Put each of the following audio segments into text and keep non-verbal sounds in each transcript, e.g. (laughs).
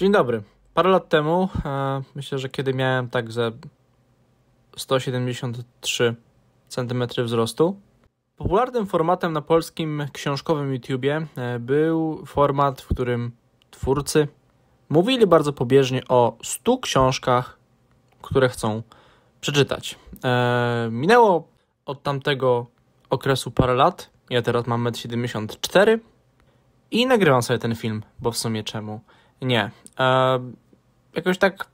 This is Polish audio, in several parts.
Dzień dobry. Parę lat temu, e, myślę, że kiedy miałem tak ze 173 cm wzrostu, popularnym formatem na polskim książkowym YouTubie e, był format, w którym twórcy mówili bardzo pobieżnie o 100 książkach, które chcą przeczytać. E, minęło od tamtego okresu parę lat. Ja teraz mam 1,74 m i nagrywam sobie ten film, bo w sumie czemu? Nie. E, jakoś tak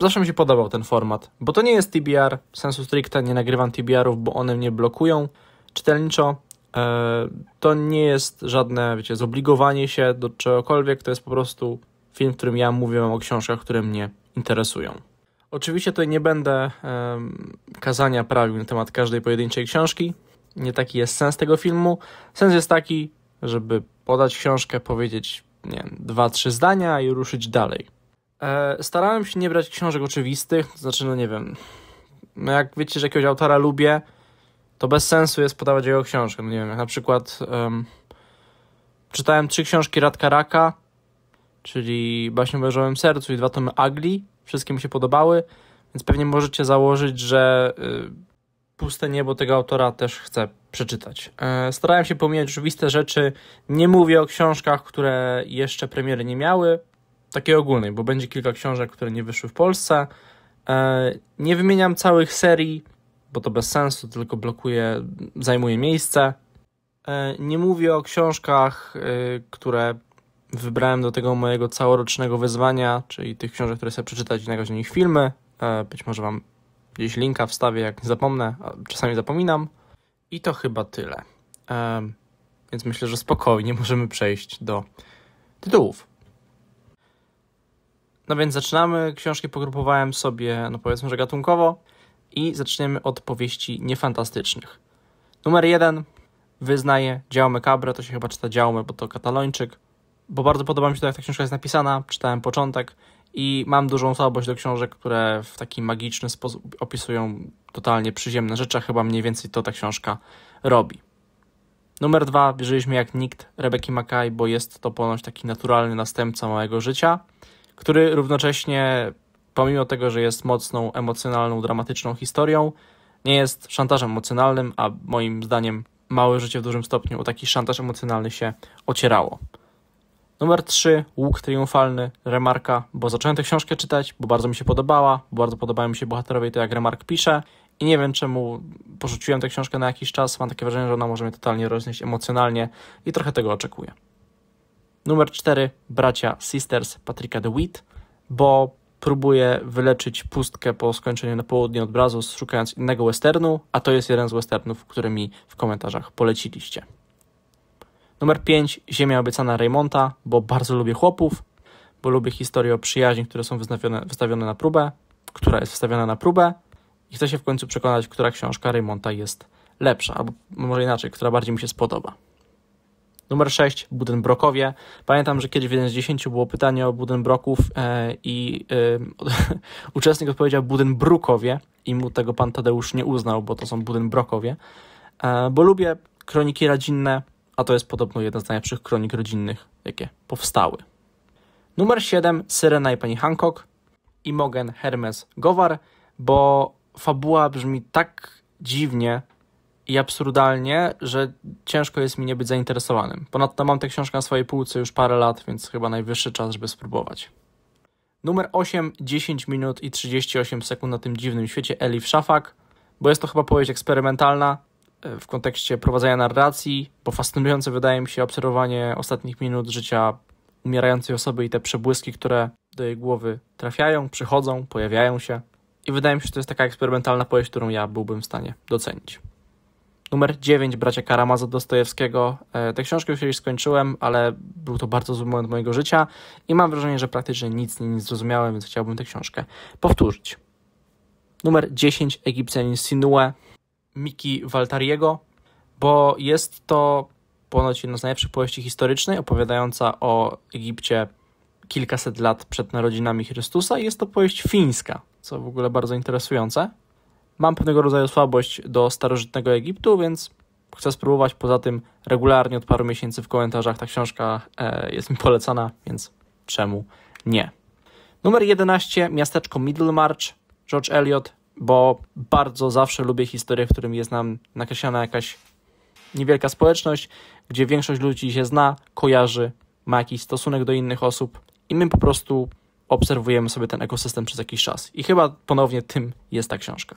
zawsze mi się podobał ten format, bo to nie jest TBR, sensu stricte nie nagrywam TBR-ów, bo one mnie blokują czytelniczo. E, to nie jest żadne, wiecie, zobligowanie się do czegokolwiek, to jest po prostu film, w którym ja mówię o książkach, które mnie interesują. Oczywiście tutaj nie będę e, kazania prawił na temat każdej pojedynczej książki. Nie taki jest sens tego filmu. Sens jest taki, żeby podać książkę, powiedzieć nie dwa, trzy zdania i ruszyć dalej. E, starałem się nie brać książek oczywistych, to znaczy, no nie wiem, no jak wiecie, że jakiegoś autora lubię, to bez sensu jest podawać jego książkę. No nie wiem, jak na przykład um, czytałem trzy książki Radka Raka, czyli Baśnie o Beżowym Sercu i dwa tomy Agli, wszystkie mi się podobały, więc pewnie możecie założyć, że... Y, puste niebo tego autora też chcę przeczytać. E, starałem się pomijać oczywiste rzeczy. Nie mówię o książkach, które jeszcze premiery nie miały, takiej ogólnej, bo będzie kilka książek, które nie wyszły w Polsce. E, nie wymieniam całych serii, bo to bez sensu, tylko blokuje, zajmuje miejsce. E, nie mówię o książkach, które wybrałem do tego mojego całorocznego wyzwania, czyli tych książek, które chcę przeczytać i nagrać z nich filmy. Być może Wam Gdzieś linka wstawię, jak nie zapomnę, czasami zapominam. I to chyba tyle. Um, więc myślę, że spokojnie możemy przejść do tytułów. No więc zaczynamy. Książki pogrupowałem sobie, no powiedzmy, że gatunkowo i zaczniemy od powieści niefantastycznych. Numer jeden Wyznaję. Jaume Cabra, to się chyba czyta Jaume, bo to katalończyk, bo bardzo podoba mi się to, jak ta książka jest napisana. Czytałem początek i mam dużą słabość do książek, które w taki magiczny sposób opisują totalnie przyziemne rzeczy, a chyba mniej więcej to ta książka robi. Numer dwa, żyliśmy jak nikt Rebeki Mackay, bo jest to ponoć taki naturalny następca małego życia, który równocześnie, pomimo tego, że jest mocną, emocjonalną, dramatyczną historią, nie jest szantażem emocjonalnym, a moim zdaniem małe życie w dużym stopniu o taki szantaż emocjonalny się ocierało. Numer 3, Łuk Triumfalny, Remarka, bo zacząłem tę książkę czytać, bo bardzo mi się podobała, bo bardzo podobają mi się bohaterowie to, jak Remark pisze i nie wiem czemu porzuciłem tę książkę na jakiś czas, mam takie wrażenie, że ona może mnie totalnie roznieść emocjonalnie i trochę tego oczekuję. Numer 4, Bracia Sisters Patricka DeWitt, bo próbuję wyleczyć pustkę po skończeniu na południe od Brazos, szukając innego westernu, a to jest jeden z westernów, który mi w komentarzach poleciliście. Numer 5. Ziemia obiecana Raymonta, bo bardzo lubię chłopów, bo lubię historię o przyjaźni, które są wystawione, wystawione na próbę, która jest wystawiona na próbę i chcę się w końcu przekonać, która książka Raymonta jest lepsza, albo może inaczej, która bardziej mi się spodoba. Numer 6. Brokowie Pamiętam, że kiedyś w 1 z 10 było pytanie o Budynbroków e, i e, (laughs) uczestnik odpowiedział Brukowie i mu tego pan Tadeusz nie uznał, bo to są Budynbrokowie. E, bo lubię kroniki rodzinne, a to jest podobno jedna z najlepszych kronik rodzinnych, jakie powstały. Numer 7 Syrena i pani Hancock i Mogen Hermes Gowar, bo fabuła brzmi tak dziwnie i absurdalnie, że ciężko jest mi nie być zainteresowanym. Ponadto mam tę książkę na swojej półce już parę lat, więc chyba najwyższy czas, żeby spróbować. Numer 8, 10 minut i 38 sekund na tym dziwnym świecie Elif Szafak, bo jest to chyba powieść eksperymentalna, E, w kontekście prowadzenia narracji, bo fascynujące wydaje mi się obserwowanie ostatnich minut życia umierającej osoby i te przebłyski, które do jej głowy trafiają, przychodzą, pojawiają się. I wydaje mi się, że to jest taka eksperymentalna powieść, którą ja byłbym w stanie docenić. Numer 9 Bracia Karamaza Dostojewskiego. E, tę książkę już kiedyś skończyłem, ale był to bardzo zły moment mojego życia i mam wrażenie, że praktycznie nic nie zrozumiałem, więc chciałbym tę książkę powtórzyć. Numer 10 Egipcjanin Sinue. Miki Waltariego, bo jest to ponoć jedna z najlepszych powieści historycznych, opowiadająca o Egipcie kilkaset lat przed narodzinami Chrystusa i jest to powieść fińska, co w ogóle bardzo interesujące. Mam pewnego rodzaju słabość do starożytnego Egiptu, więc chcę spróbować. Poza tym regularnie od paru miesięcy w komentarzach ta książka e, jest mi polecana, więc czemu nie? Numer 11, miasteczko Middlemarch, George Eliot, bo bardzo zawsze lubię historie, w którym jest nam nakreślana jakaś niewielka społeczność, gdzie większość ludzi się zna, kojarzy, ma jakiś stosunek do innych osób i my po prostu obserwujemy sobie ten ekosystem przez jakiś czas. I chyba ponownie tym jest ta książka.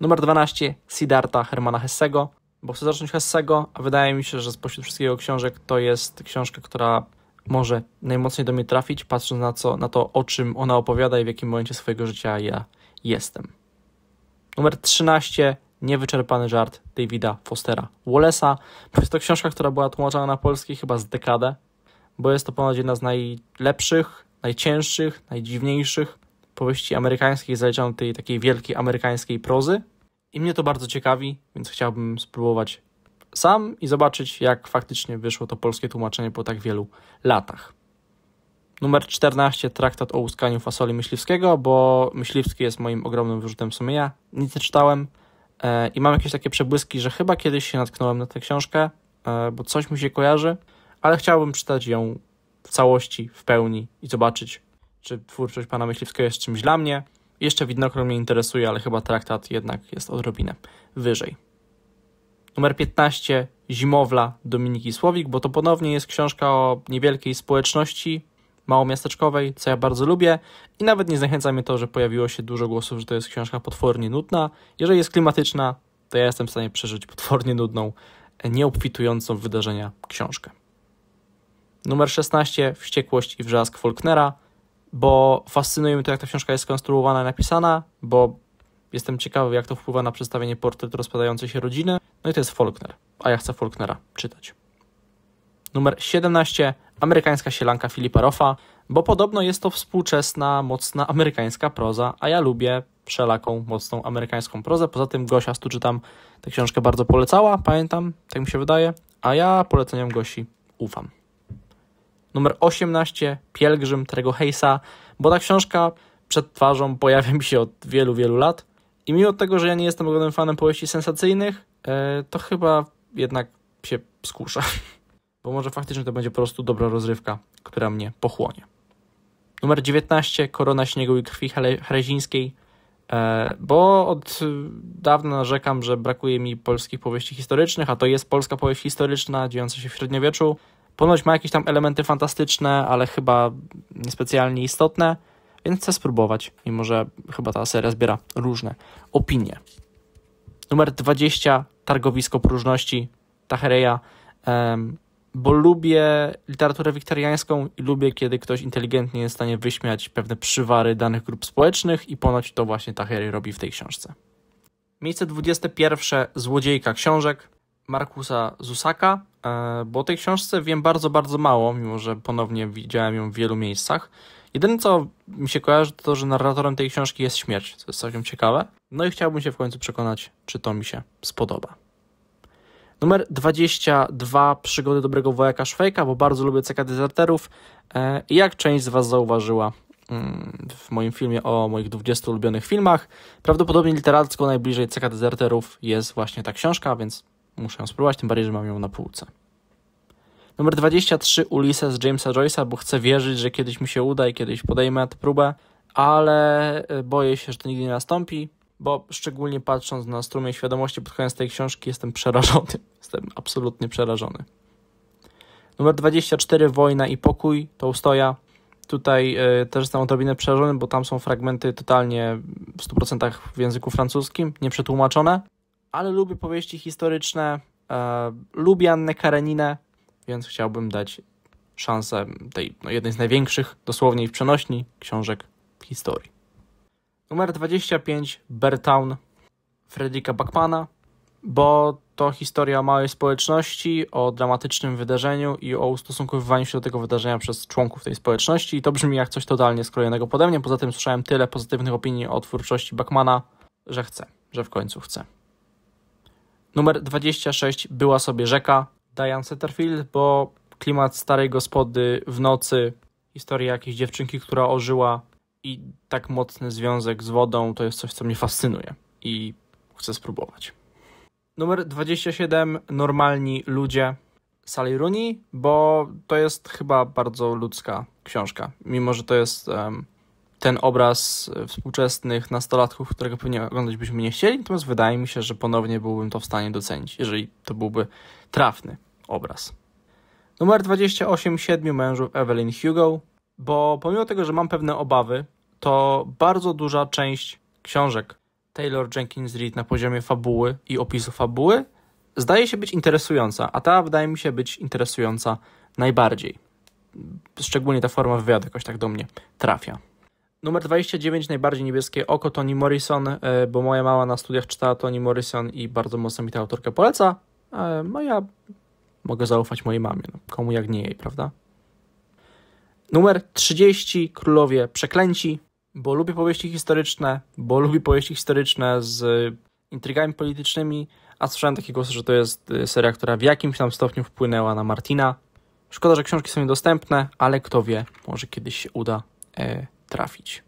Numer 12 Siddhartha Hermana Hessego, bo chcę zacząć Hessego, a wydaje mi się, że spośród wszystkiego książek to jest książka, która może najmocniej do mnie trafić, patrząc na, co, na to, o czym ona opowiada i w jakim momencie swojego życia ja jestem. Numer 13. Niewyczerpany żart Davida Fostera Wallace'a. Jest to książka, która była tłumaczona na polski chyba z dekadę, bo jest to ponad jedna z najlepszych, najcięższych, najdziwniejszych powieści amerykańskiej zaliczonej tej takiej wielkiej amerykańskiej prozy. I mnie to bardzo ciekawi, więc chciałbym spróbować sam i zobaczyć, jak faktycznie wyszło to polskie tłumaczenie po tak wielu latach. Numer 14, traktat o łuskaniu fasoli myśliwskiego, bo myśliwski jest moim ogromnym wyrzutem sumienia. Nic nie czytałem e, i mam jakieś takie przebłyski, że chyba kiedyś się natknąłem na tę książkę, e, bo coś mi się kojarzy, ale chciałbym czytać ją w całości, w pełni i zobaczyć, czy twórczość pana myśliwskiego jest czymś dla mnie. Jeszcze widnokrąg mnie interesuje, ale chyba traktat jednak jest odrobinę wyżej. Numer 15, Zimowla Dominiki Słowik, bo to ponownie jest książka o niewielkiej społeczności małomiasteczkowej, co ja bardzo lubię i nawet nie zniechęca mnie to, że pojawiło się dużo głosów, że to jest książka potwornie nudna. Jeżeli jest klimatyczna, to ja jestem w stanie przeżyć potwornie nudną, nieobfitującą w wydarzenia książkę. Numer 16. Wściekłość i wrzask Faulknera, bo fascynuje mnie to, jak ta książka jest skonstruowana i napisana, bo jestem ciekawy, jak to wpływa na przedstawienie portret rozpadającej się rodziny. No i to jest Faulkner, a ja chcę Faulknera czytać. Numer 17 amerykańska sielanka Filipa Rofa, bo podobno jest to współczesna, mocna amerykańska proza, a ja lubię wszelaką mocną amerykańską prozę. Poza tym Gosia Stuczytam czytam tę książkę bardzo polecała, pamiętam, tak mi się wydaje, a ja poleceniom Gosi ufam. Numer 18, Pielgrzym Trego Hejsa, bo ta książka przed twarzą pojawia mi się od wielu, wielu lat i mimo tego, że ja nie jestem ogromnym fanem powieści sensacyjnych, e, to chyba jednak się skusza bo może faktycznie to będzie po prostu dobra rozrywka, która mnie pochłonie. Numer 19. Korona śniegu i krwi herezińskiej. E, bo od dawna narzekam, że brakuje mi polskich powieści historycznych, a to jest polska powieść historyczna dziejąca się w średniowieczu. Ponoć ma jakieś tam elementy fantastyczne, ale chyba niespecjalnie istotne, więc chcę spróbować, mimo że chyba ta seria zbiera różne opinie. Numer 20. Targowisko próżności. Tahereja bo lubię literaturę wiktoriańską i lubię, kiedy ktoś inteligentnie jest w stanie wyśmiać pewne przywary danych grup społecznych i ponoć to właśnie Tahery robi w tej książce. Miejsce 21. Złodziejka książek Markusa Zusaka, e, bo o tej książce wiem bardzo, bardzo mało, mimo że ponownie widziałem ją w wielu miejscach. Jedyne, co mi się kojarzy, to to, że narratorem tej książki jest śmierć, co jest całkiem ciekawe. No i chciałbym się w końcu przekonać, czy to mi się spodoba. Numer 22 Przygody dobrego wojaka Szwejka, bo bardzo lubię ceka dezerterów. E, jak część z Was zauważyła mm, w moim filmie o moich 20 ulubionych filmach, prawdopodobnie literacko najbliżej ceka dezerterów jest właśnie ta książka, więc muszę ją spróbować, tym bardziej, że mam ją na półce. Numer 23 z Jamesa Joyce'a, bo chcę wierzyć, że kiedyś mi się uda i kiedyś podejmę tę próbę, ale e, boję się, że to nigdy nie nastąpi, bo szczególnie patrząc na strumień świadomości pod koniec tej książki, jestem przerażony. (laughs) Jestem absolutnie przerażony. Numer 24, Wojna i Pokój, to ustoja. Tutaj y, też jestem odrobinę przerażony, bo tam są fragmenty totalnie w 100% w języku francuskim, nieprzetłumaczone, ale lubię powieści historyczne, y, lubię Annę Kareninę, więc chciałbym dać szansę tej no, jednej z największych, dosłownie i w przenośni, książek historii. Numer 25 Bertown Fredrika Backmana, bo to historia małej społeczności o dramatycznym wydarzeniu i o ustosunkowywaniu się do tego wydarzenia przez członków tej społeczności. I to brzmi jak coś totalnie skrojonego pode mnie. Poza tym słyszałem tyle pozytywnych opinii o twórczości Backmana, że chcę, że w końcu chcę. Numer 26 Była sobie rzeka Diane Setterfield, bo klimat starej gospody w nocy, historia jakiejś dziewczynki, która ożyła i tak mocny związek z wodą to jest coś, co mnie fascynuje i chcę spróbować. Numer 27. Normalni ludzie Sally Rooney, bo to jest chyba bardzo ludzka książka. Mimo, że to jest um, ten obraz współczesnych nastolatków, którego pewnie oglądać byśmy nie chcieli, natomiast wydaje mi się, że ponownie byłbym to w stanie docenić, jeżeli to byłby trafny obraz. Numer 28. Siedmiu mężów Evelyn Hugo, bo pomimo tego, że mam pewne obawy, to bardzo duża część książek Taylor Jenkins Reid na poziomie fabuły i opisu fabuły zdaje się być interesująca, a ta wydaje mi się być interesująca najbardziej. Szczególnie ta forma wywiadu jakoś tak do mnie trafia. Numer 29, najbardziej niebieskie oko, Toni Morrison, e, bo moja mała na studiach czytała Toni Morrison i bardzo mocno mi tę autorkę poleca. E, no ja mogę zaufać mojej mamie, no, komu jak nie jej, prawda? Numer 30 Królowie Przeklęci, bo lubię powieści historyczne, bo lubię powieści historyczne z intrygami politycznymi, a słyszałem takie głosy, że to jest y, seria, która w jakimś tam stopniu wpłynęła na Martina. Szkoda, że książki są niedostępne, ale kto wie, może kiedyś się uda e, trafić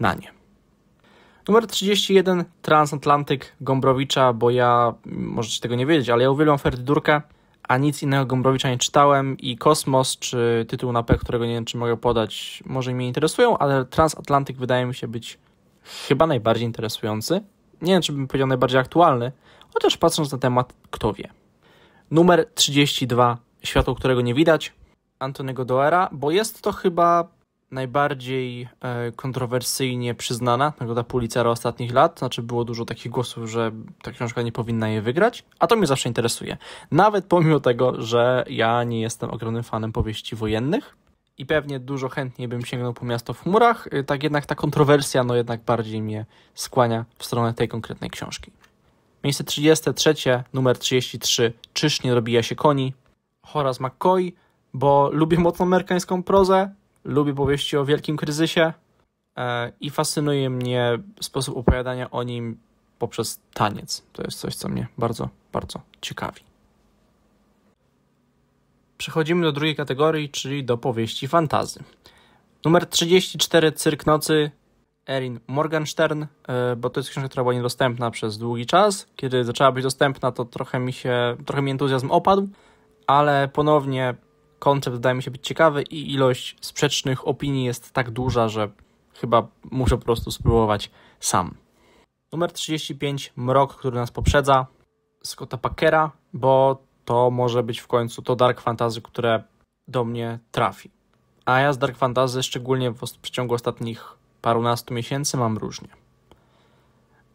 na nie. Numer 31 Transatlantyk Gombrowicza, bo ja, możecie tego nie wiedzieć, ale ja uwielbiam Ferdy Durkę a nic innego Gombrowicza nie czytałem i Kosmos, czy tytuł na P, którego nie wiem, czy mogę podać, może mnie interesują, ale Transatlantyk wydaje mi się być chyba najbardziej interesujący. Nie wiem, czy bym powiedział najbardziej aktualny, chociaż patrząc na temat, kto wie. Numer 32, Światło, którego nie widać, Antoniego Doera, bo jest to chyba najbardziej e, kontrowersyjnie przyznana nagroda Pulitzera ostatnich lat. Znaczy było dużo takich głosów, że ta książka nie powinna jej wygrać, a to mnie zawsze interesuje. Nawet pomimo tego, że ja nie jestem ogromnym fanem powieści wojennych i pewnie dużo chętniej bym sięgnął po Miasto w chmurach, e, tak jednak ta kontrowersja no jednak bardziej mnie skłania w stronę tej konkretnej książki. Miejsce 33, numer 33, Czyż nie robija się koni? Horace McCoy, bo lubię mocno amerykańską prozę, Lubię powieści o wielkim kryzysie e, i fascynuje mnie sposób opowiadania o nim poprzez taniec. To jest coś, co mnie bardzo, bardzo ciekawi. Przechodzimy do drugiej kategorii, czyli do powieści fantazy. Numer 34 Cyrk Nocy Erin Morgenstern, e, bo to jest książka, która była niedostępna przez długi czas. Kiedy zaczęła być dostępna, to trochę mi się, trochę mi entuzjazm opadł, ale ponownie koncept wydaje mi się być ciekawy i ilość sprzecznych opinii jest tak duża, że chyba muszę po prostu spróbować sam. Numer 35, Mrok, który nas poprzedza, Scotta Packera, bo to może być w końcu to Dark Fantasy, które do mnie trafi. A ja z Dark Fantasy, szczególnie w przeciągu ostatnich parunastu miesięcy, mam różnie.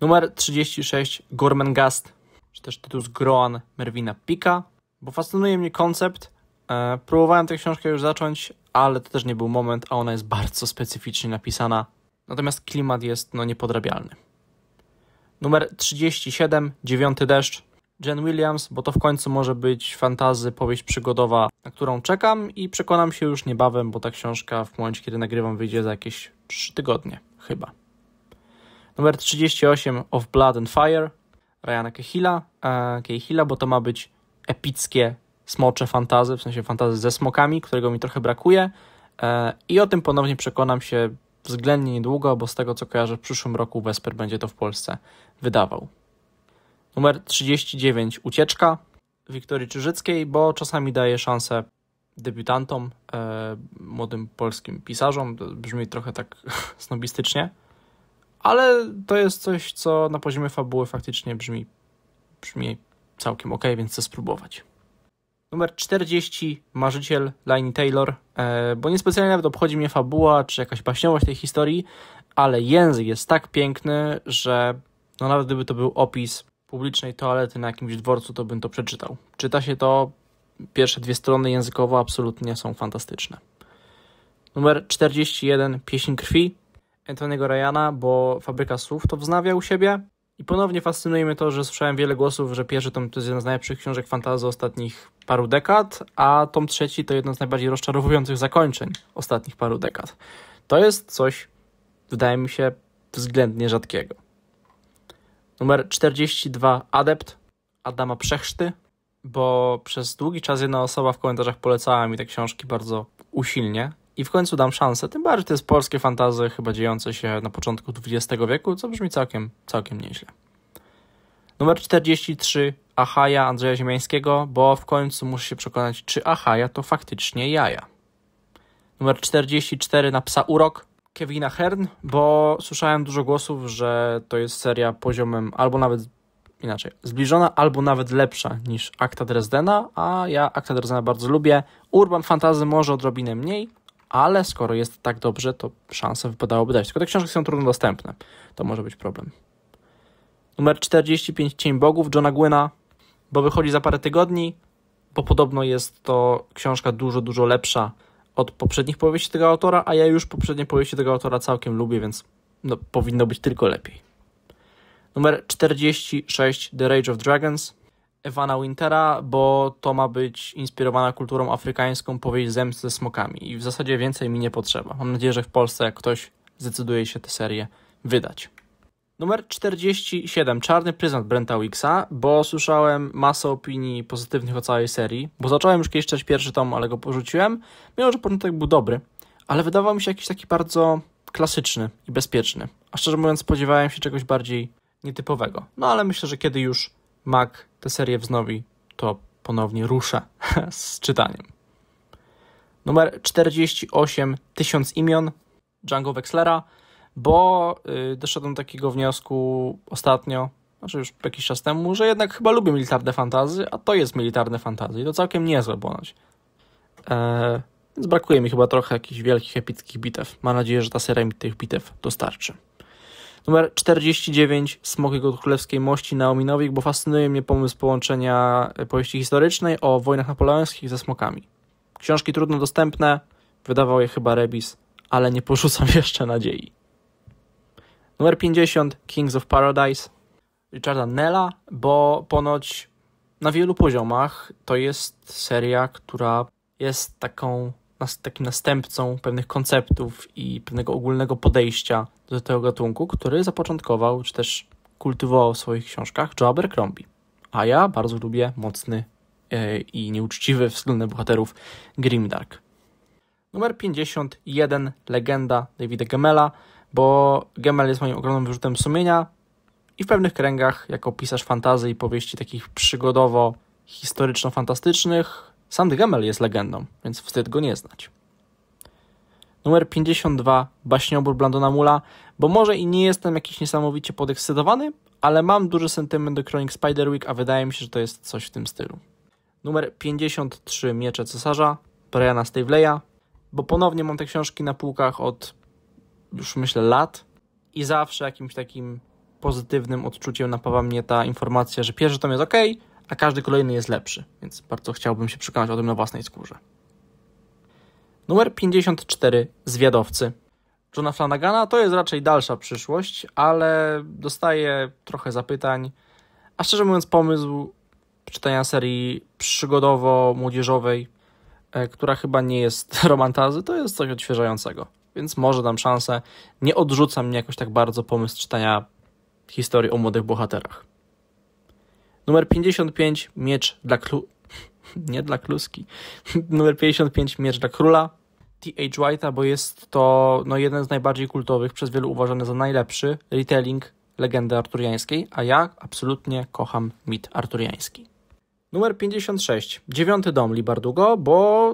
Numer 36, Gormengast, czy też tytuł z Groan Merwina Pika, bo fascynuje mnie koncept, E, próbowałem tę książkę już zacząć, ale to też nie był moment, a ona jest bardzo specyficznie napisana. Natomiast klimat jest no niepodrabialny. Numer 37, Dziewiąty deszcz. Jen Williams, bo to w końcu może być fantazy, powieść przygodowa, na którą czekam i przekonam się już niebawem, bo ta książka w momencie, kiedy nagrywam, wyjdzie za jakieś 3 tygodnie chyba. Numer 38, Of Blood and Fire, Ryana Cahilla, e, Cahilla bo to ma być epickie smocze fantazy, w sensie fantazy ze smokami, którego mi trochę brakuje. E, I o tym ponownie przekonam się względnie niedługo, bo z tego co kojarzę, w przyszłym roku Wesper będzie to w Polsce wydawał. Numer 39 Ucieczka Wiktorii Czyżyckiej, bo czasami daje szansę debiutantom, e, młodym polskim pisarzom. Brzmi trochę tak (laughs) snobistycznie, ale to jest coś, co na poziomie fabuły faktycznie brzmi, brzmi całkiem ok, więc chcę spróbować. Numer 40, Marzyciel Laini Taylor, e, bo niespecjalnie nawet obchodzi mnie fabuła czy jakaś baśniowość tej historii, ale język jest tak piękny, że no nawet gdyby to był opis publicznej toalety na jakimś dworcu, to bym to przeczytał. Czyta się to, pierwsze dwie strony językowo absolutnie są fantastyczne. Numer 41, Pieśń krwi Antony'ego Ryana, bo Fabryka Słów to wznawia u siebie. I ponownie fascynuje mnie to, że słyszałem wiele głosów, że pierwszy tom to jest jeden z najlepszych książek fantazy ostatnich paru dekad, a tom trzeci to jedno z najbardziej rozczarowujących zakończeń ostatnich paru dekad. To jest coś, wydaje mi się, względnie rzadkiego. Numer 42 Adept Adama Przechszty, bo przez długi czas jedna osoba w komentarzach polecała mi te książki bardzo usilnie, i w końcu dam szansę. Tym bardziej to jest polskie fantazy chyba dziejące się na początku XX wieku, co brzmi całkiem, całkiem nieźle. Numer 43 Ahaja Andrzeja Ziemiańskiego, bo w końcu muszę się przekonać, czy Ahaja to faktycznie jaja. Numer 44 na Psa Urok Kevina Hern, bo słyszałem dużo głosów, że to jest seria poziomem albo nawet inaczej, zbliżona albo nawet lepsza niż Akta Dresdena, a ja Akta Dresdena bardzo lubię. Urban Fantazy może odrobinę mniej, ale skoro jest tak dobrze, to szanse wypadałoby dać. Tylko te książki są trudno dostępne. To może być problem. Numer 45 Cień Bogów Johna Gwyna, bo wychodzi za parę tygodni, bo podobno jest to książka dużo, dużo lepsza od poprzednich powieści tego autora, a ja już poprzednie powieści tego autora całkiem lubię, więc no, powinno być tylko lepiej. Numer 46 The Rage of Dragons Ewana Wintera, bo to ma być inspirowana kulturą afrykańską powieść Zemsty ze smokami i w zasadzie więcej mi nie potrzeba. Mam nadzieję, że w Polsce ktoś zdecyduje się tę serię wydać. Numer 47. Czarny pryzmat Brenta Wicksa, bo słyszałem masę opinii pozytywnych o całej serii, bo zacząłem już kiedyś czytać pierwszy tom, ale go porzuciłem, mimo że początek był dobry, ale wydawał mi się jakiś taki bardzo klasyczny i bezpieczny. A szczerze mówiąc spodziewałem się czegoś bardziej nietypowego. No ale myślę, że kiedy już Mac tę serię wznowi, to ponownie rusza (laughs) z czytaniem. Numer 48 Tysiąc imion Django Wexlera, bo y, doszedłem do takiego wniosku ostatnio, znaczy już jakiś czas temu, że jednak chyba lubię militarne fantazy, a to jest militarne fantazy i to całkiem niezłe ponoć. Eee, więc brakuje mi chyba trochę jakichś wielkich, epickich bitew. Mam nadzieję, że ta seria mi tych bitew dostarczy. Numer 49 Smoki Królewskiej Mości Naomi Nowik, bo fascynuje mnie pomysł połączenia e, powieści historycznej o wojnach napoleońskich ze smokami. Książki trudno dostępne, wydawał je chyba Rebis, ale nie porzucam (laughs) jeszcze nadziei. Numer 50 Kings of Paradise Richarda Nella, bo ponoć na wielu poziomach to jest seria, która jest taką takim następcą pewnych konceptów i pewnego ogólnego podejścia do tego gatunku, który zapoczątkował czy też kultywował w swoich książkach Joe Abercrombie. A ja bardzo lubię mocny e, i nieuczciwy względem bohaterów Grimdark. Numer 51. Legenda Davida Gemela, bo Gemel jest moim ogromnym wyrzutem sumienia i w pewnych kręgach, jako pisarz fantazy i powieści takich przygodowo historyczno-fantastycznych, sam Gemel jest legendą, więc wstyd go nie znać. Numer 52, baśniobór Blandona Mula, bo może i nie jestem jakiś niesamowicie podekscytowany, ale mam duży sentyment do kronik Spiderwick, a wydaje mi się, że to jest coś w tym stylu. Numer 53, Miecze Cesarza, Briana Staveleya, bo ponownie mam te książki na półkach od już myślę lat i zawsze jakimś takim pozytywnym odczuciem napawa mnie ta informacja, że pierwszy tom jest ok, a każdy kolejny jest lepszy, więc bardzo chciałbym się przekonać o tym na własnej skórze. Numer 54 Zwiadowcy Johna Flanagana to jest raczej dalsza przyszłość, ale dostaję trochę zapytań. A szczerze mówiąc, pomysł czytania serii przygodowo-młodzieżowej, e, która chyba nie jest (laughs) romantazy, to jest coś odświeżającego. Więc może dam szansę. Nie odrzuca mnie jakoś tak bardzo pomysł czytania historii o młodych bohaterach. Numer 55 miecz dla klu... (laughs) nie dla kluski. (laughs) Numer 55 miecz dla króla. T.H. White'a, bo jest to no, jeden z najbardziej kultowych, przez wielu uważany za najlepszy retelling legendy arturiańskiej, a ja absolutnie kocham mit arturiański. Numer 56. Dziewiąty dom Libardugo, bo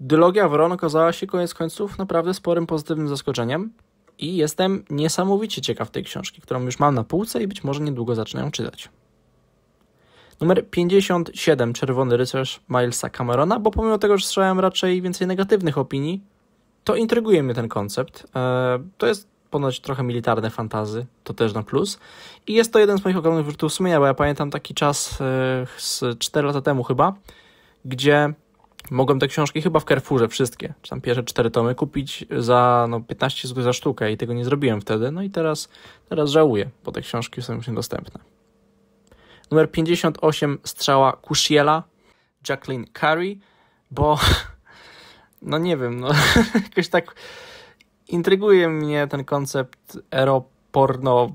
dylogia Wron okazała się koniec końców naprawdę sporym pozytywnym zaskoczeniem i jestem niesamowicie ciekaw tej książki, którą już mam na półce i być może niedługo zacznę ją czytać. Numer 57, Czerwony Rycerz Milesa Camerona, bo pomimo tego, że słyszałem raczej więcej negatywnych opinii, to intryguje mnie ten koncept. E, to jest ponoć trochę militarne fantazy, to też na plus. I jest to jeden z moich ogromnych wyrzutów sumienia, bo ja pamiętam taki czas e, z 4 lata temu chyba, gdzie mogłem te książki chyba w Carrefourze wszystkie, czy tam pierwsze cztery tomy kupić za no, 15 zł za sztukę i tego nie zrobiłem wtedy. No i teraz, teraz żałuję, bo te książki są już niedostępne. Numer 58 strzała Kushiela, Jacqueline Curry, bo (laughs) no nie wiem, no (laughs) jakoś tak intryguje mnie ten koncept eroporno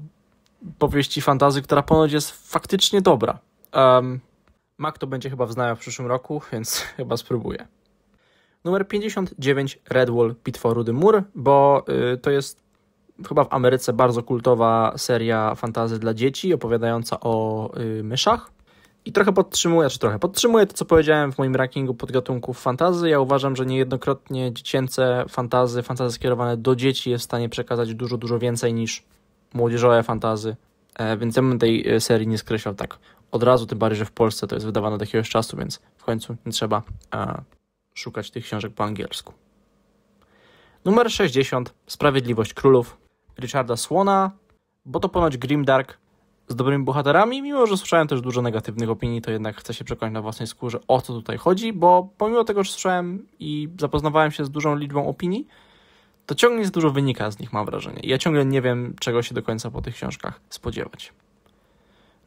powieści fantazy, która ponoć jest faktycznie dobra. Um, Mac to będzie chyba wznała w przyszłym roku, więc (laughs) chyba spróbuję. Numer 59 Redwall Bitwa Rudy Mur, bo y, to jest chyba w Ameryce bardzo kultowa seria fantazy dla dzieci, opowiadająca o y, myszach. I trochę podtrzymuję, czy trochę podtrzymuję to, co powiedziałem w moim rankingu podgatunków fantazy. Ja uważam, że niejednokrotnie dziecięce fantazy, fantazy skierowane do dzieci jest w stanie przekazać dużo, dużo więcej niż młodzieżowe fantazy. E, więc ja bym tej e, serii nie skreślał tak od razu, tym bardziej, że w Polsce to jest wydawane do jakiegoś czasu, więc w końcu nie trzeba e, szukać tych książek po angielsku. Numer 60. Sprawiedliwość królów. Richarda Słona, bo to ponoć Grimdark z dobrymi bohaterami, mimo że słyszałem też dużo negatywnych opinii, to jednak chcę się przekonać na własnej skórze o co tutaj chodzi, bo pomimo tego, że słyszałem i zapoznawałem się z dużą liczbą opinii, to ciągle jest dużo wynika z nich, mam wrażenie. Ja ciągle nie wiem, czego się do końca po tych książkach spodziewać.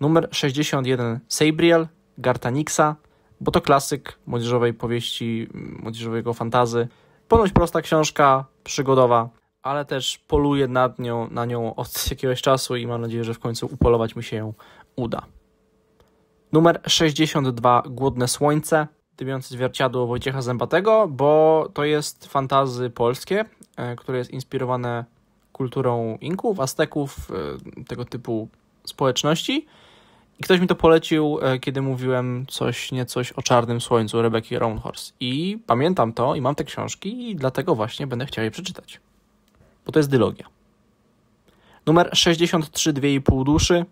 Numer 61 Sabriel Garta Nixa, bo to klasyk młodzieżowej powieści, młodzieżowego fantazy. Ponoć prosta książka, przygodowa, ale też poluję nad nią, na nią od (laughs) jakiegoś czasu i mam nadzieję, że w końcu upolować mi się ją uda. Numer 62 Głodne Słońce, dymiące zwierciadło Wojciecha Zębatego, bo to jest fantazy polskie, e, które jest inspirowane kulturą Inków, Azteków, e, tego typu społeczności. I ktoś mi to polecił, e, kiedy mówiłem coś, nie coś o Czarnym Słońcu Rebeki Roundhorse. I pamiętam to i mam te książki i dlatego właśnie będę chciał je przeczytać bo to jest dylogia. Numer 63, 2,5 duszy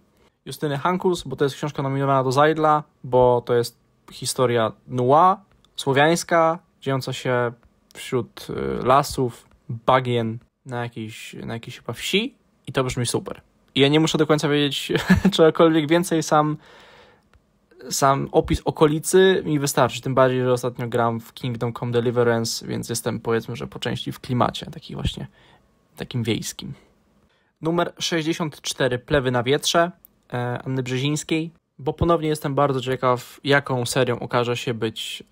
Justyny Hankus, bo to jest książka nominowana do Zajdla, bo to jest historia nua, słowiańska, dziejąca się wśród y, lasów, bagien, na jakiejś, na jakiejś chyba wsi i to brzmi super. I ja nie muszę do końca wiedzieć (laughs) czegokolwiek więcej, sam, sam opis okolicy mi wystarczy, tym bardziej, że ostatnio gram w Kingdom Come Deliverance, więc jestem powiedzmy, że po części w klimacie takich właśnie takim wiejskim. Numer 64 Plewy na wietrze e, Anny Brzezińskiej, bo ponownie jestem bardzo ciekaw, jaką serią okaże się być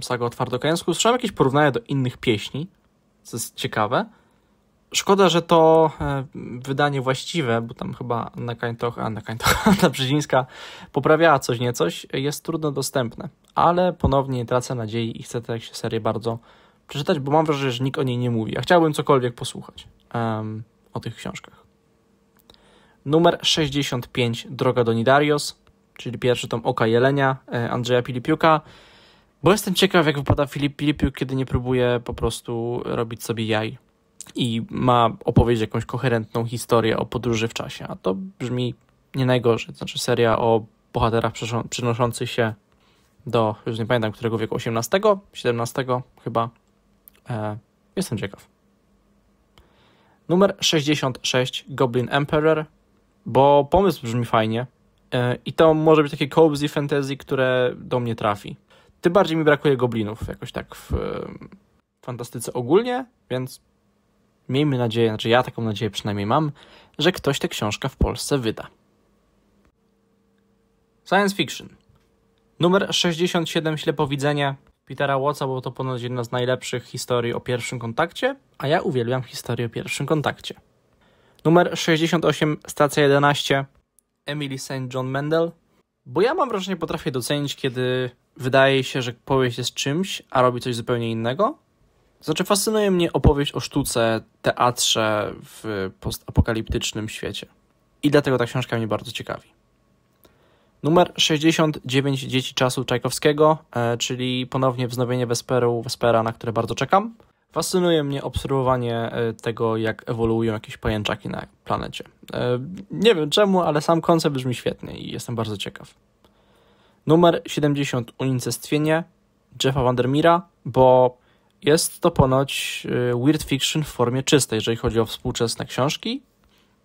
saga o Twardokęsku. Słyszałem jakieś porównania do innych pieśni, co jest ciekawe. Szkoda, że to e, wydanie właściwe, bo tam chyba Anna Kańtoch, Anna Kańtoch, (laughs) Anna Brzezińska poprawiała coś niecoś, jest trudno dostępne. Ale ponownie tracę nadziei i chcę tę serię bardzo przeczytać, bo mam wrażenie, że nikt o niej nie mówi. A chciałbym cokolwiek posłuchać um, o tych książkach. Numer 65 Droga do Nidarios, czyli pierwszy tom Oka Jelenia e, Andrzeja Pilipiuka. Bo jestem ciekaw, jak wypada Filip Pilipiuk, kiedy nie próbuje po prostu robić sobie jaj i ma opowiedzieć jakąś koherentną historię o podróży w czasie. A to brzmi nie najgorzej. znaczy seria o bohaterach przenoszących się do, już nie pamiętam którego wieku, 18, 17 chyba, E, jestem ciekaw. Numer 66 Goblin Emperor, bo pomysł brzmi fajnie e, i to może być takie cozy fantasy, które do mnie trafi. Tym bardziej mi brakuje goblinów jakoś tak w e, fantastyce ogólnie, więc miejmy nadzieję, znaczy ja taką nadzieję przynajmniej mam, że ktoś tę książkę w Polsce wyda. Science Fiction. Numer 67 Ślepowidzenie Petera Watsa, bo to ponad jedna z najlepszych historii o pierwszym kontakcie, a ja uwielbiam historię o pierwszym kontakcie. Numer 68, stacja 11, Emily St. John Mendel. Bo ja mam wrażenie, potrafię docenić, kiedy wydaje się, że powieść jest czymś, a robi coś zupełnie innego. Znaczy, fascynuje mnie opowieść o sztuce, teatrze w postapokaliptycznym świecie. I dlatego ta książka mnie bardzo ciekawi. Numer 69 Dzieci Czasu Czajkowskiego, e, czyli ponownie wznowienie Wesperu, Wespera, na które bardzo czekam. Fascynuje mnie obserwowanie e, tego, jak ewoluują jakieś pajęczaki na planecie. E, nie wiem czemu, ale sam koncept brzmi świetnie i jestem bardzo ciekaw. Numer 70 Unicestwienie Jeffa Vandermeera, bo jest to ponoć weird fiction w formie czystej, jeżeli chodzi o współczesne książki.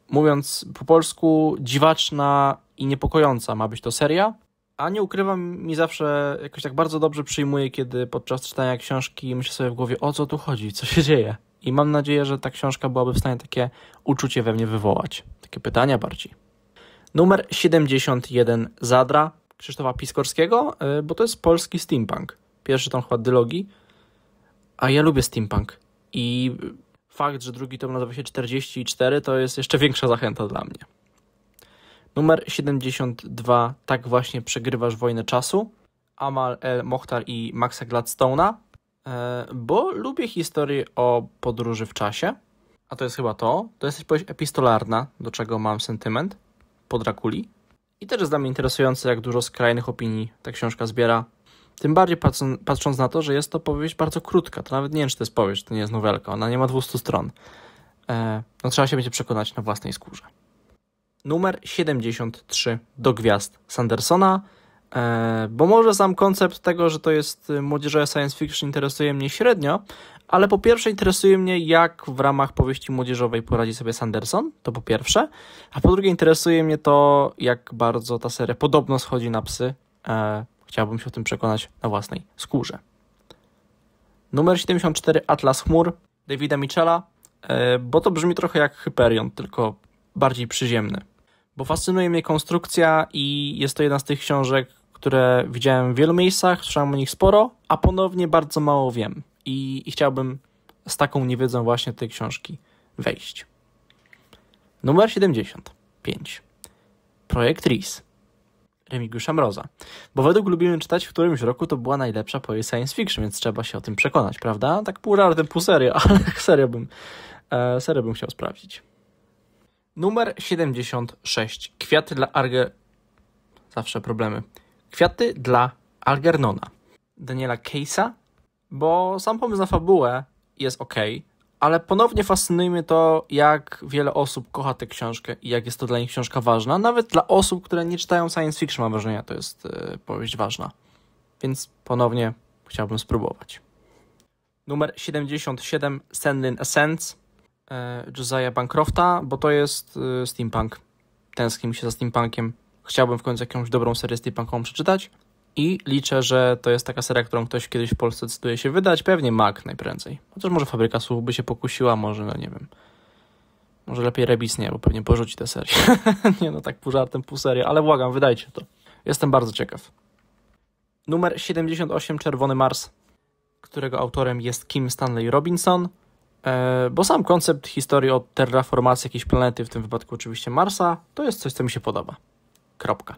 Mówiąc po polsku, dziwaczna i niepokojąca ma być to seria, a nie ukrywam, mi zawsze jakoś tak bardzo dobrze przyjmuje, kiedy podczas czytania książki myślę sobie w głowie, o co tu chodzi, co się dzieje. I mam nadzieję, że ta książka byłaby w stanie takie uczucie we mnie wywołać. Takie pytania bardziej. Numer 71 Zadra Krzysztofa Piskorskiego, y, bo to jest polski steampunk. Pierwszy tom chyba dylogii. A ja lubię steampunk. I fakt, że drugi tom nazywa się 44, to jest jeszcze większa zachęta dla mnie. Numer 72, tak właśnie przegrywasz wojnę czasu. Amal El Mohtar i Maxa Gladstone'a, e, bo lubię historię o podróży w czasie. A to jest chyba to. To jest powieść epistolarna, do czego mam sentyment po Drakuli. I też jest dla mnie interesujące, jak dużo skrajnych opinii ta książka zbiera. Tym bardziej patrząc na to, że jest to powieść bardzo krótka. To nawet nie wiem, czy to jest powieść, to nie jest nowelka. Ona nie ma 200 stron. E, no trzeba się będzie przekonać na własnej skórze numer 73 do gwiazd Sandersona, e, bo może sam koncept tego, że to jest y, młodzieżowe science fiction interesuje mnie średnio, ale po pierwsze interesuje mnie, jak w ramach powieści młodzieżowej poradzi sobie Sanderson, to po pierwsze, a po drugie interesuje mnie to, jak bardzo ta seria podobno schodzi na psy. E, chciałbym się o tym przekonać na własnej skórze. Numer 74 Atlas Chmur Davida Michela, e, bo to brzmi trochę jak Hyperion, tylko bardziej przyziemny bo fascynuje mnie konstrukcja i jest to jedna z tych książek, które widziałem w wielu miejscach, słyszałem o nich sporo, a ponownie bardzo mało wiem. I, i chciałbym z taką niewiedzą właśnie tej książki wejść. Numer 75. Projekt RIS. Remigiusza Mroza. Bo według lubimy czytać w którymś roku to była najlepsza powieść science fiction, więc trzeba się o tym przekonać, prawda? Tak pół żartem, pół serio, (laughs) ale serio bym, e, serio bym chciał sprawdzić. Numer 76. Kwiaty dla Arge... Zawsze problemy. Kwiaty dla Algernona. Daniela Case'a, bo sam pomysł na fabułę jest ok, ale ponownie fascynuje to, jak wiele osób kocha tę książkę i jak jest to dla nich książka ważna. Nawet dla osób, które nie czytają science fiction, mam wrażenie, to jest yy, powieść ważna. Więc ponownie chciałbym spróbować. Numer 77 Sendin essence. E, Josiah Bancrofta, bo to jest e, steampunk. Tęsknię się za steampunkiem. Chciałbym w końcu jakąś dobrą serię steampunkową przeczytać i liczę, że to jest taka seria, którą ktoś kiedyś w Polsce decyduje się wydać. Pewnie Mac najprędzej. Chociaż może Fabryka Słów by się pokusiła, może, no nie wiem. Może lepiej Rebis nie, bo pewnie porzuci tę serię. (laughs) nie no, tak pół żartem, pół serię, ale błagam, wydajcie to. Jestem bardzo ciekaw. Numer 78 Czerwony Mars, którego autorem jest Kim Stanley Robinson. E, bo sam koncept historii o terraformacji jakiejś planety, w tym wypadku oczywiście Marsa, to jest coś, co mi się podoba. Kropka.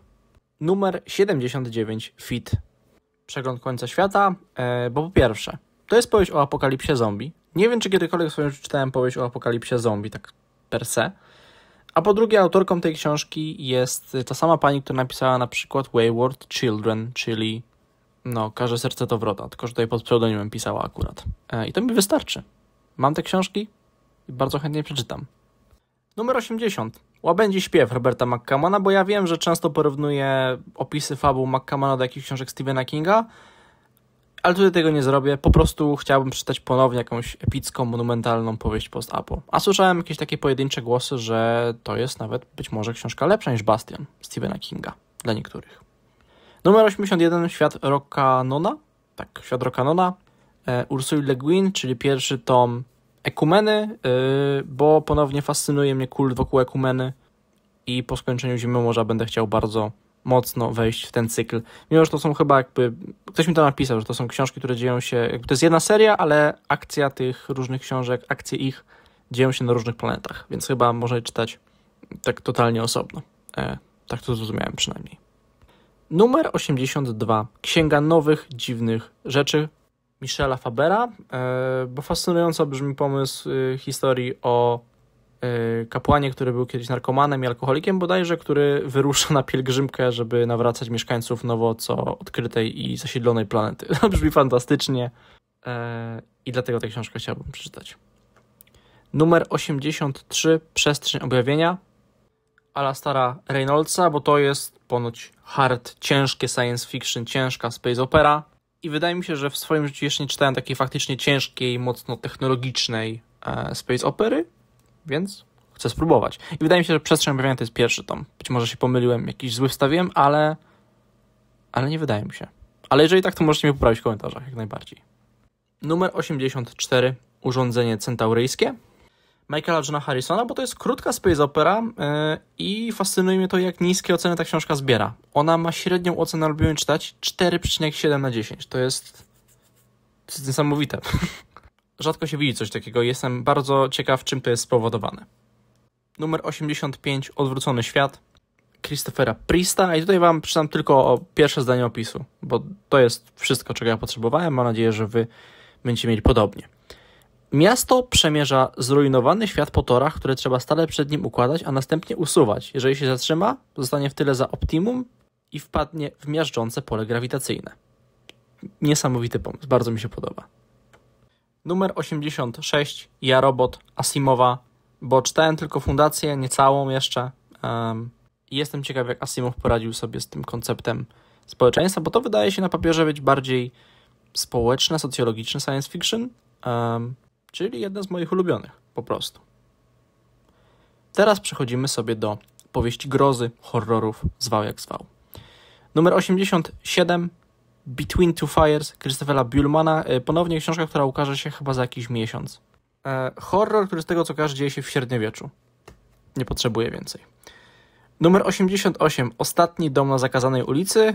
Numer 79 FIT. Przegląd końca świata, e, bo po pierwsze, to jest powieść o apokalipsie zombie. Nie wiem, czy kiedykolwiek sobie czytałem powieść o apokalipsie zombie, tak per se. A po drugie, autorką tej książki jest ta sama pani, która napisała na przykład Wayward Children, czyli no, Każe Serce to Wrota, tylko że tutaj pod pseudonimem pisała akurat. E, I to mi wystarczy. Mam te książki i bardzo chętnie przeczytam. Numer 80. Łabędzi śpiew Roberta McCammona, bo ja wiem, że często porównuję opisy fabuł McCammona do jakichś książek Stephena Kinga, ale tutaj tego nie zrobię. Po prostu chciałbym przeczytać ponownie jakąś epicką, monumentalną powieść post-apo. A słyszałem jakieś takie pojedyncze głosy, że to jest nawet być może książka lepsza niż Bastion Stephena Kinga dla niektórych. Numer 81. Świat Rokanona. Tak, Świat Rokanona. E, Ursula Le Guin, czyli pierwszy tom Ekumeny, e, bo ponownie fascynuje mnie kult wokół Ekumeny i po skończeniu Zimy Morza będę chciał bardzo mocno wejść w ten cykl. Mimo, że to są chyba jakby, ktoś mi to napisał, że to są książki, które dzieją się, jakby to jest jedna seria, ale akcja tych różnych książek, akcje ich dzieją się na różnych planetach, więc chyba można czytać tak totalnie osobno. E, tak to zrozumiałem przynajmniej. Numer 82. Księga nowych, dziwnych rzeczy Michela Fabera, e, bo fascynująco brzmi pomysł e, historii o e, kapłanie, który był kiedyś narkomanem i alkoholikiem bodajże, który wyrusza na pielgrzymkę, żeby nawracać mieszkańców nowo co odkrytej i zasiedlonej planety. (laughs) To brzmi fantastycznie i dlatego tę książkę chciałbym przeczytać. Numer 83, Przestrzeń Objawienia Alastara Reynoldsa, bo to jest ponoć hard, ciężkie science fiction, ciężka space opera i wydaje mi się, że w swoim życiu jeszcze nie czytałem takiej faktycznie ciężkiej, mocno technologicznej e, space opery, więc chcę spróbować. I wydaje mi się, że Przestrzeń Objawienia to jest pierwszy tom. Być może się pomyliłem, jakiś zły wstawiłem, ale, ale nie wydaje mi się. Ale jeżeli tak, to możecie mnie poprawić w komentarzach, jak najbardziej. Numer 84. Urządzenie centauryjskie Michaela Johna Harrisona, bo to jest krótka space opera e, i fascynuje mnie to, jak niskie oceny ta książka zbiera. Ona ma średnią ocenę, lubiłem czytać, 4,7 na 10. To jest niesamowite. (laughs) Rzadko się widzi coś takiego. Jestem bardzo ciekaw, czym to jest spowodowane. Numer 85, Odwrócony Świat, Christophera Prista. I tutaj Wam przeczytam tylko pierwsze zdanie opisu, bo to jest wszystko, czego ja potrzebowałem. Mam nadzieję, że Wy będziecie mieli podobnie. Miasto przemierza zrujnowany świat po torach, które trzeba stale przed nim układać, a następnie usuwać. Jeżeli się zatrzyma, zostanie w tyle za optimum i wpadnie w miażdżące pole grawitacyjne. Niesamowity pomysł, bardzo mi się podoba. Numer 86, Ja Robot, Asimowa, bo czytałem tylko fundację, nie całą jeszcze. Um, jestem ciekaw, jak Asimow poradził sobie z tym konceptem społeczeństwa, bo to wydaje się na papierze być bardziej społeczne, socjologiczne science fiction. Um, czyli jedna z moich ulubionych, po prostu. Teraz przechodzimy sobie do powieści grozy, horrorów, zwał jak zwał. Numer 87, Between Two Fires, Christophera Bühlmana, e, ponownie książka, która ukaże się chyba za jakiś miesiąc. E, horror, który z tego co każe dzieje się w średniowieczu. Nie potrzebuje więcej. Numer 88, Ostatni dom na zakazanej ulicy. E,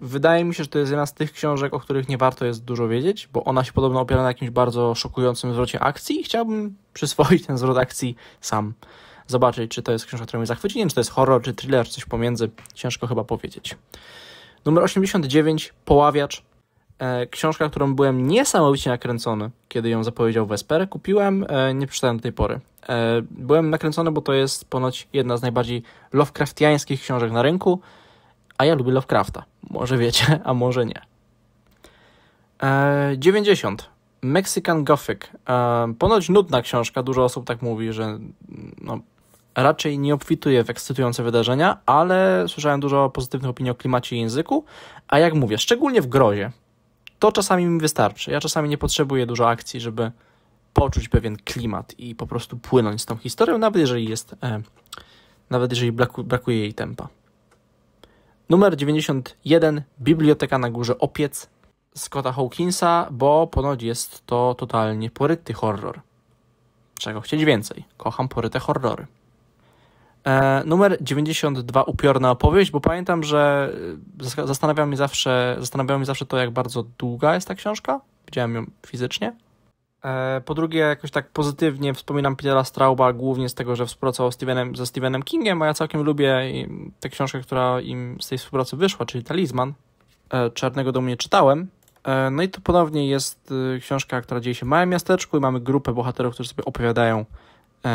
wydaje mi się, że to jest jedna z tych książek, o których nie warto jest dużo wiedzieć, bo ona się podobno opiera na jakimś bardzo szokującym zwrocie akcji i chciałbym (laughs) przyswoić ten zwrot akcji sam. Zobaczyć, czy to jest książka, która mnie zachwyci. Nie czy to jest horror, czy thriller, czy coś pomiędzy. Ciężko chyba powiedzieć. Numer 89, Poławiacz. E, książka, którą byłem niesamowicie nakręcony, kiedy ją zapowiedział Wesper. Kupiłem, e, nie przeczytałem do tej pory. E, byłem nakręcony, bo to jest ponoć jedna z najbardziej Lovecraftiańskich książek na rynku, a ja lubię Lovecrafta. Może wiecie, (laughs) a może nie. 90. E, Mexican Gothic. E, ponoć nudna książka, dużo osób tak mówi, że no, raczej nie obfituje w ekscytujące wydarzenia, ale słyszałem dużo pozytywnych opinii o klimacie i języku, a jak mówię, szczególnie w grozie, to czasami mi wystarczy. Ja czasami nie potrzebuję dużo akcji, żeby poczuć pewien klimat i po prostu płynąć z tą historią, nawet jeżeli jest, e, nawet jeżeli brakuje jej tempa. Numer 91, Biblioteka na górze opiec Scotta Hawkinsa, bo ponoć jest to totalnie poryty horror. Czego chcieć więcej? Kocham poryte horrory. E, numer 92, upiorna opowieść, bo pamiętam, że e, zastanawia mnie zawsze, zastanawiało mnie zawsze to, jak bardzo długa jest ta książka. Widziałem ją fizycznie, E, po drugie, jakoś tak pozytywnie wspominam Petera Strauba głównie z tego, że współpracował Stevenem, ze Stevenem Kingiem, a ja całkiem lubię tę książkę, która im z tej współpracy wyszła, czyli Talizman. E, Czarnego Domu nie czytałem. E, no i to ponownie jest książka, która dzieje się w małym miasteczku i mamy grupę bohaterów, którzy sobie opowiadają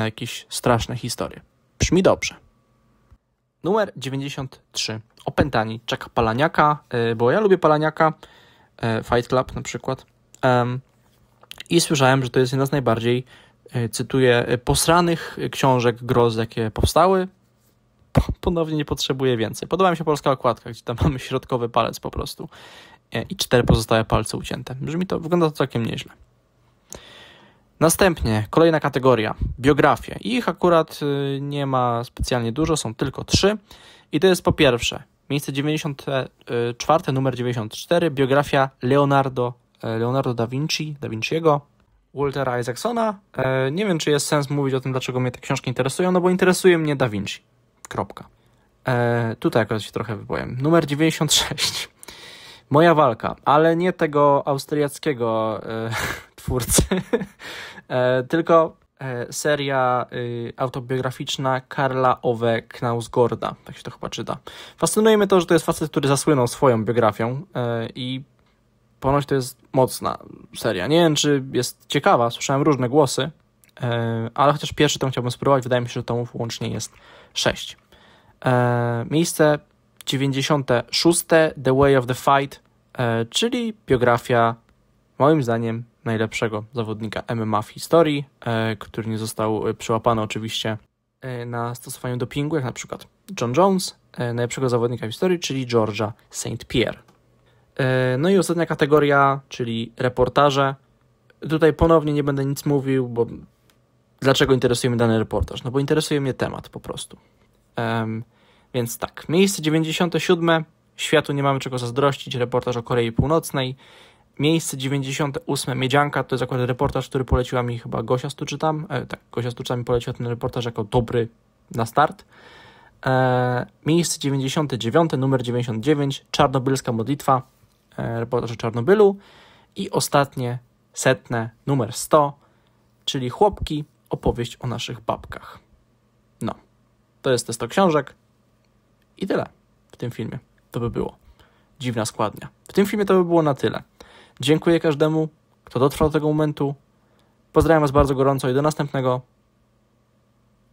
jakieś straszne historie. Brzmi dobrze. Numer 93. Opętani Czeka Palaniaka, bo ja lubię Palaniaka, Fight Club na przykład i słyszałem, że to jest jedna z najbardziej, e, cytuję, e, posranych książek groz, jakie powstały. Ponownie nie potrzebuję więcej. Podoba mi się polska okładka, gdzie tam (laughs) mamy środkowy palec po prostu e, i cztery pozostałe palce ucięte. Brzmi to, wygląda to całkiem nieźle. Następnie kolejna kategoria biografie. Ich akurat nie ma specjalnie dużo, są tylko trzy. I to jest po pierwsze miejsce 94, numer 94, biografia Leonardo E, Leonardo da Vinci, da Vinciego, Waltera Isaacsona. E, nie wiem, czy jest sens mówić o tym, dlaczego mnie te książki interesują, no bo interesuje mnie da Vinci. Kropka. E, tutaj akurat się trochę wypowiem. Numer 96. Moja walka, ale nie tego austriackiego (laughs) twórcy, tylko seria y, autobiograficzna Karla Owe Knausgorda, tak się to chyba czyta. Fascynuje mnie to, że to jest facet, który zasłynął swoją biografią i ponoć to jest mocna seria. Nie wiem, czy jest ciekawa, słyszałem różne głosy, e, ale chociaż pierwszy tom chciałbym spróbować, wydaje mi się, że tomów łącznie jest 6. E, miejsce 96. The Way of the Fight, e, czyli biografia, moim zdaniem, najlepszego zawodnika MMA w historii, który nie został przyłapany oczywiście na stosowaniu dopingu, jak na przykład John Jones, najlepszego zawodnika w historii, czyli Georgia St. Pierre. E, no i ostatnia kategoria, czyli reportaże. Tutaj ponownie nie będę nic mówił, bo dlaczego interesuje mnie dany reportaż? No bo interesuje mnie temat po prostu. Um, więc tak, miejsce 97. Światu nie mamy czego zazdrościć, reportaż o Korei Północnej. Miejsce 98. Miedzianka to jest akurat reportaż, który poleciła mi chyba Gosia Stuczytam. E, tak, Gosia Stuczytam mi poleciła ten reportaż jako dobry na start. E, miejsce 99, numer 99, Czarnobylska modlitwa E, reportaż o Czarnobylu. I ostatnie, setne, numer 100, czyli Chłopki, opowieść o naszych babkach. No, to jest te 100 książek i tyle w tym filmie. To by było. Dziwna składnia. W tym filmie to by było na tyle. Dziękuję każdemu, kto dotrwał do tego momentu. Pozdrawiam Was bardzo gorąco i do następnego.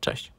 Cześć.